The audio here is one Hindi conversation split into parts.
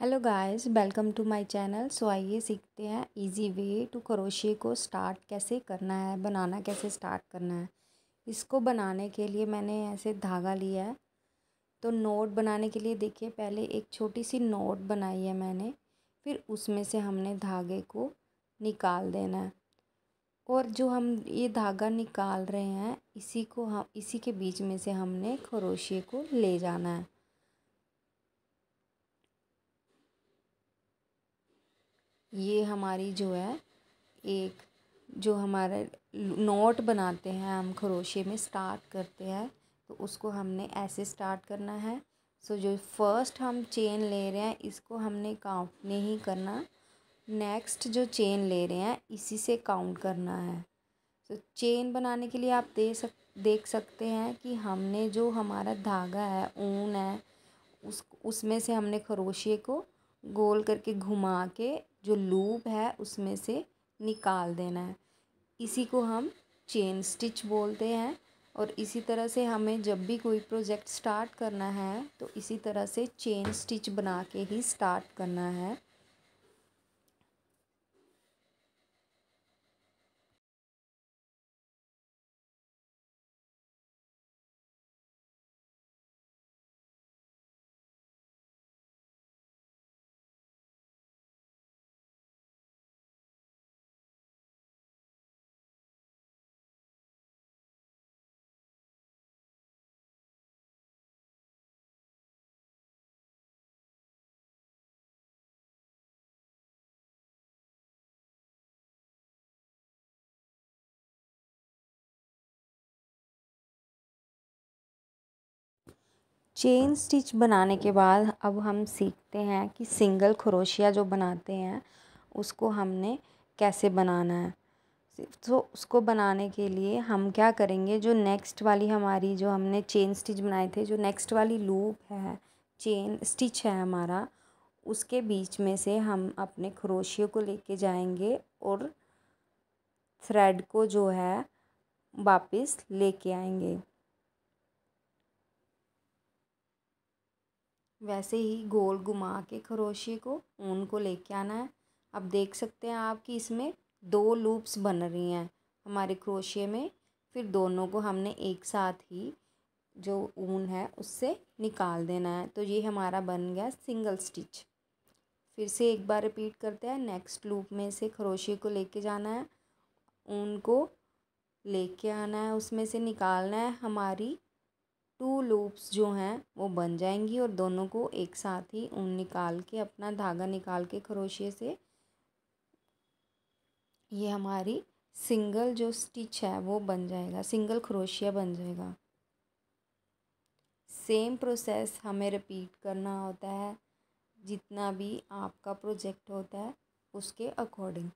hello guys welcome to my channel so आइए सीखते हैं इजी वे टू करोशिए को स्टार्ट कैसे करना है बनाना कैसे स्टार्ट करना है इसको बनाने के लिए मैंने ऐसे धागा लिया है तो नोट बनाने के लिए देखिए पहले एक छोटी सी नोट बनाई है मैंने फिर उसमें से हमने धागे को निकाल देना है और जो हम ये धागा निकाल रहे हैं इसी को हम इसी के बीच में से हमने क्रोशिए को ले जाना है ये हमारी जो है एक जो हमारे नोट बनाते हैं हम खरोशे में स्टार्ट करते हैं तो उसको हमने ऐसे स्टार्ट करना है सो जो फर्स्ट हम चेन ले रहे हैं इसको हमने काउंट नहीं करना नेक्स्ट जो चेन ले रहे हैं इसी से काउंट करना है सो so, चेन बनाने के लिए आप दे सक देख सकते हैं कि हमने जो हमारा धागा है ऊन है उस उसमें से हमने खरोशिए को गोल करके घुमा के जो लूप है उसमें से निकाल देना है इसी को हम चेन स्टिच बोलते हैं और इसी तरह से हमें जब भी कोई प्रोजेक्ट स्टार्ट करना है तो इसी तरह से चेन स्टिच बना के ही स्टार्ट करना है चेन स्टिच बनाने के बाद अब हम सीखते हैं कि सिंगल क्रोशिया जो बनाते हैं उसको हमने कैसे बनाना है तो उसको बनाने के लिए हम क्या करेंगे जो नेक्स्ट वाली हमारी जो हमने चेन स्टिच बनाए थे जो नेक्स्ट वाली लूप है चेन स्टिच है हमारा उसके बीच में से हम अपने क्रोशिया को लेके जाएंगे और थ्रेड को जो है वापस लेके आएंगे वैसे ही गोल घुमा के खरोशिए को ऊन को लेके आना है अब देख सकते हैं आप कि इसमें दो लूप्स बन रही हैं हमारे क्रोशिए में फिर दोनों को हमने एक साथ ही जो ऊन है उससे निकाल देना है तो ये हमारा बन गया सिंगल स्टिच फिर से एक बार रिपीट करते हैं नेक्स्ट लूप में से खरोशिए को लेके जाना है ऊन को लेके आना है उसमें से निकालना है हमारी टू लूप्स जो हैं वो बन जाएंगी और दोनों को एक साथ ही ऊन निकाल के अपना धागा निकाल के खरोशिए से ये हमारी सिंगल जो स्टिच है वो बन जाएगा सिंगल क्रोशिया बन जाएगा सेम प्रोसेस हमें रिपीट करना होता है जितना भी आपका प्रोजेक्ट होता है उसके अकॉर्डिंग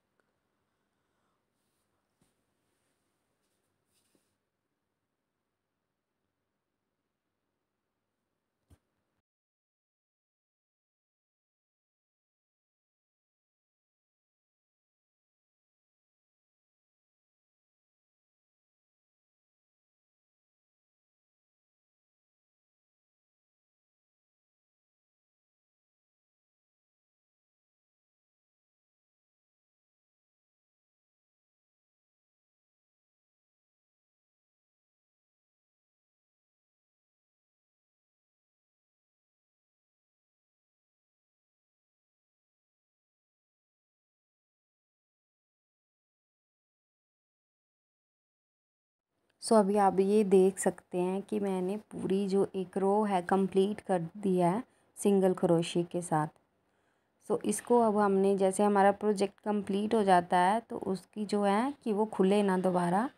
सो अभी आप ये देख सकते हैं कि मैंने पूरी जो एक रो है कंप्लीट कर दिया है सिंगल क्रोशी के साथ सो इसको अब हमने जैसे हमारा प्रोजेक्ट कंप्लीट हो जाता है तो उसकी जो है कि वो खुले ना दोबारा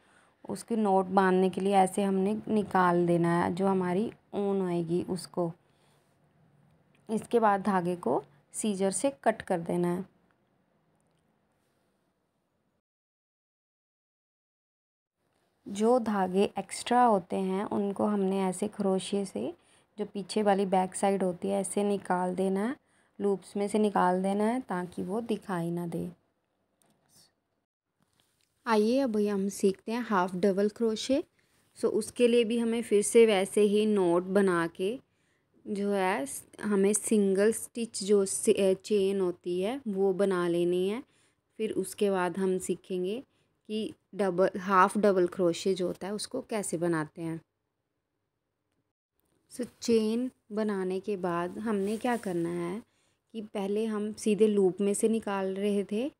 उसकी नोट बांधने के लिए ऐसे हमने निकाल देना है जो हमारी ऊन आएगी उसको इसके बाद धागे को सीजर से कट कर देना है जो धागे एक्स्ट्रा होते हैं उनको हमने ऐसे क्रोशिए से जो पीछे वाली बैक साइड होती है ऐसे निकाल देना है लूप्स में से निकाल देना है ताकि वो दिखाई ना दे आइए अब हम सीखते हैं हाफ़ डबल क्रोशे सो उसके लिए भी हमें फिर से वैसे ही नोट बना के जो है हमें सिंगल स्टिच जो चेन होती है वो बना लेनी है फिर उसके बाद हम सीखेंगे कि डबल हाफ डबल क्रोशे जो होता है उसको कैसे बनाते हैं सो so, चेन बनाने के बाद हमने क्या करना है कि पहले हम सीधे लूप में से निकाल रहे थे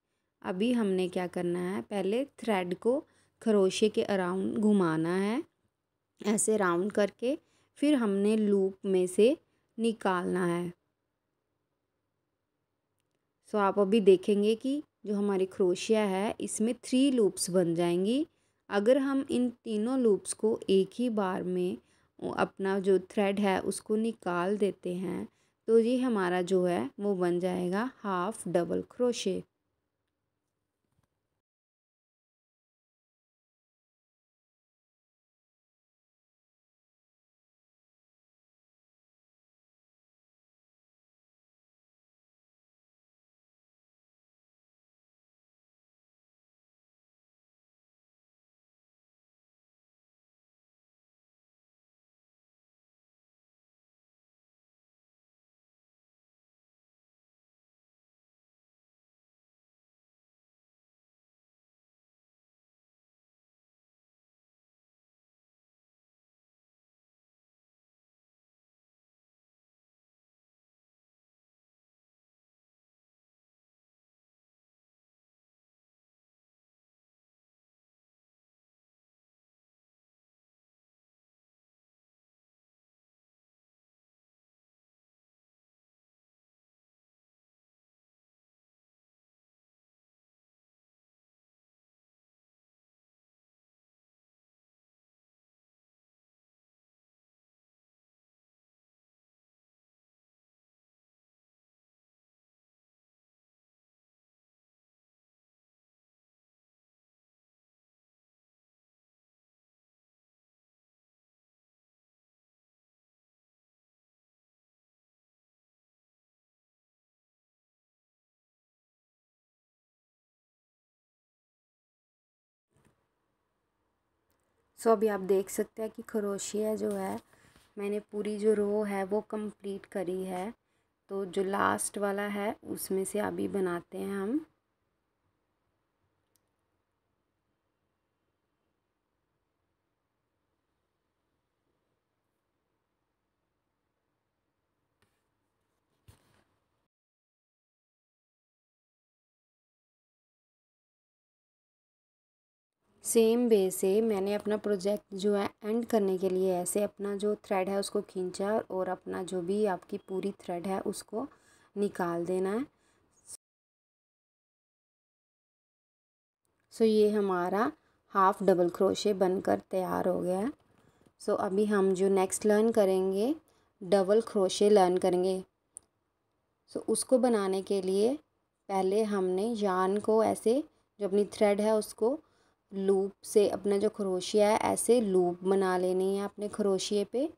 अभी हमने क्या करना है पहले थ्रेड को खरोशे के अराउंड घुमाना है ऐसे राउंड करके फिर हमने लूप में से निकालना है सो so, आप अभी देखेंगे कि जो हमारी क्रोशिया है इसमें थ्री लूप्स बन जाएंगी अगर हम इन तीनों लूप्स को एक ही बार में अपना जो थ्रेड है उसको निकाल देते हैं तो ये हमारा जो है वो बन जाएगा हाफ़ डबल क्रोशे सो अभी आप देख सकते हैं कि खरोशिया जो है मैंने पूरी जो रो है वो कंप्लीट करी है तो जो लास्ट वाला है उसमें से अभी बनाते हैं हम सेम वे से मैंने अपना प्रोजेक्ट जो है एंड करने के लिए ऐसे अपना जो थ्रेड है उसको खींचा और अपना जो भी आपकी पूरी थ्रेड है उसको निकाल देना है सो so, ये हमारा हाफ डबल क्रोशे बनकर तैयार हो गया है सो so, अभी हम जो नेक्स्ट लर्न करेंगे डबल क्रोशे लर्न करेंगे सो so, उसको बनाने के लिए पहले हमने यान को ऐसे जो अपनी थ्रेड है उसको लूप से अपना जो खरोशिया है ऐसे लूप बना लेनी है अपने खरोशिए पे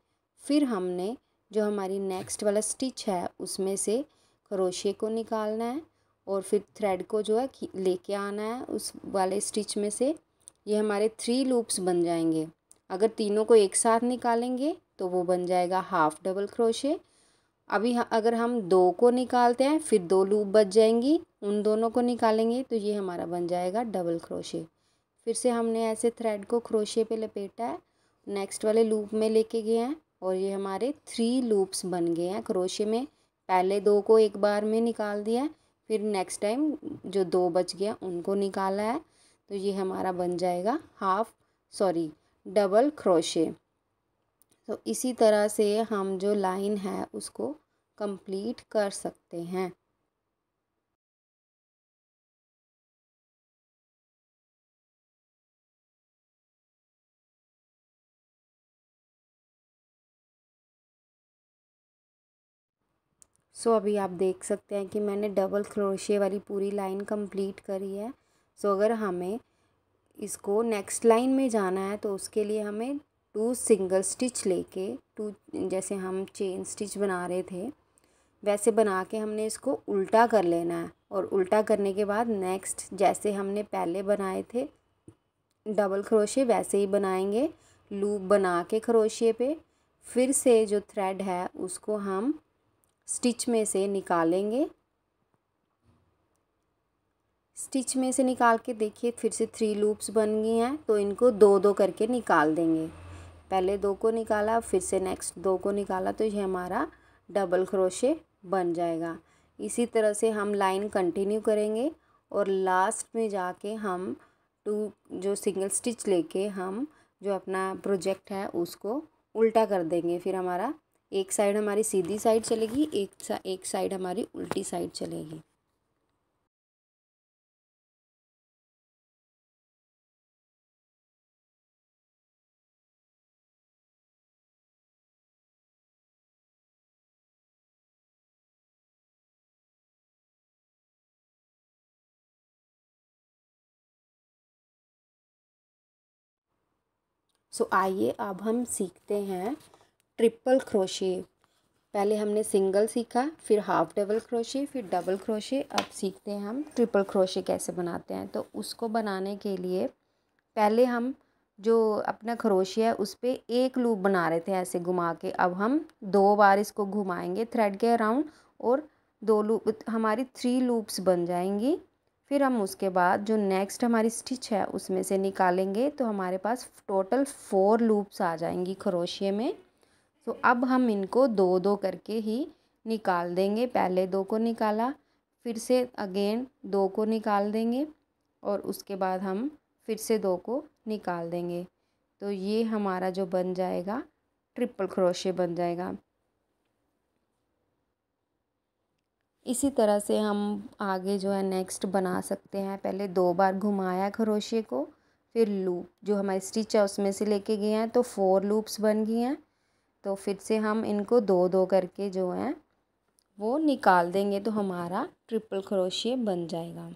फिर हमने जो हमारी नेक्स्ट वाला स्टिच है उसमें से खरोशिए को निकालना है और फिर थ्रेड को जो है लेके आना है उस वाले स्टिच में से ये हमारे थ्री लूप्स बन जाएंगे अगर तीनों को एक साथ निकालेंगे तो वो बन जाएगा हाफ डबल क्रोशे अभी अगर हम दो को निकालते हैं फिर दो लूप बच जाएंगी उन दोनों को निकालेंगे तो ये हमारा बन जाएगा डबल क्रोशे फिर से हमने ऐसे थ्रेड को क्रोशे पे लपेटा है नेक्स्ट वाले लूप में लेके गए हैं और ये हमारे थ्री लूप्स बन गए हैं क्रोशे में पहले दो को एक बार में निकाल दिया है फिर नेक्स्ट टाइम जो दो बच गया उनको निकाला है तो ये हमारा बन जाएगा हाफ सॉरी डबल क्रोशे तो इसी तरह से हम जो लाइन है उसको कंप्लीट कर सकते हैं सो so, अभी आप देख सकते हैं कि मैंने डबल क्रोशे वाली पूरी लाइन कंप्लीट करी है सो so, अगर हमें इसको नेक्स्ट लाइन में जाना है तो उसके लिए हमें टू सिंगल स्टिच लेके टू जैसे हम चेन स्टिच बना रहे थे वैसे बना के हमने इसको उल्टा कर लेना है और उल्टा करने के बाद नेक्स्ट जैसे हमने पहले बनाए थे डबल क्रोशे वैसे ही बनाएंगे लूप बना के क्रोशे पे फिर से जो थ्रेड है उसको हम स्टिच में से निकालेंगे स्टिच में से निकाल के देखिए फिर से थ्री लूप्स बन गई हैं तो इनको दो दो करके निकाल देंगे पहले दो को निकाला फिर से नेक्स्ट दो को निकाला तो ये हमारा डबल क्रोशे बन जाएगा इसी तरह से हम लाइन कंटिन्यू करेंगे और लास्ट में जाके हम टू जो सिंगल स्टिच लेके हम जो अपना प्रोजेक्ट है उसको उल्टा कर देंगे फिर हमारा एक साइड हमारी सीधी साइड चलेगी एक सा, एक साइड हमारी उल्टी साइड चलेगी सो so, आइए अब हम सीखते हैं ट्रिपल क्रोशे पहले हमने सिंगल सीखा फिर हाफ डबल क्रोशे फिर डबल क्रोशे अब सीखते हैं हम ट्रिपल क्रोशे कैसे बनाते हैं तो उसको बनाने के लिए पहले हम जो अपना खरोशिया है उस पर एक लूप बना रहे थे ऐसे घुमा के अब हम दो बार इसको घुमाएंगे थ्रेड के अराउंड और दो लूप हमारी थ्री लूप्स बन जाएंगी फिर हम उसके बाद जो नेक्स्ट हमारी स्टिच है उसमें से निकालेंगे तो हमारे पास टोटल फोर लूप्स आ जाएंगी खरोशिए में तो अब हम इनको दो दो करके ही निकाल देंगे पहले दो को निकाला फिर से अगेन दो को निकाल देंगे और उसके बाद हम फिर से दो को निकाल देंगे तो ये हमारा जो बन जाएगा ट्रिपल क्रोशे बन जाएगा इसी तरह से हम आगे जो है नेक्स्ट बना सकते हैं पहले दो बार घुमाया क्रोशे को फिर लूप जो हमारी स्टिच है उसमें से लेके गए हैं तो फोर लूप्स बन गए हैं तो फिर से हम इनको दो दो करके जो है वो निकाल देंगे तो हमारा ट्रिपल क्रोशिए बन जाएगा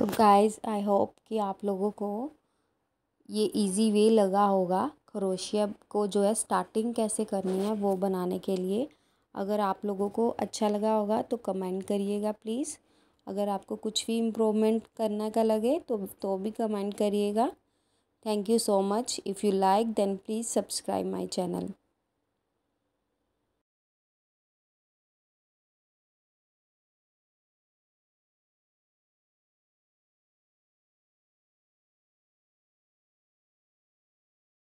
सो गाइस आई होप कि आप लोगों को ये इजी वे लगा होगा क्रोशिया को जो है स्टार्टिंग कैसे करनी है वो बनाने के लिए अगर आप लोगों को अच्छा लगा होगा तो कमेंट करिएगा प्लीज़ अगर आपको कुछ भी इम्प्रूवमेंट करना का लगे तो तो भी कमेंट करिएगा thank you so much if you like then please subscribe my channel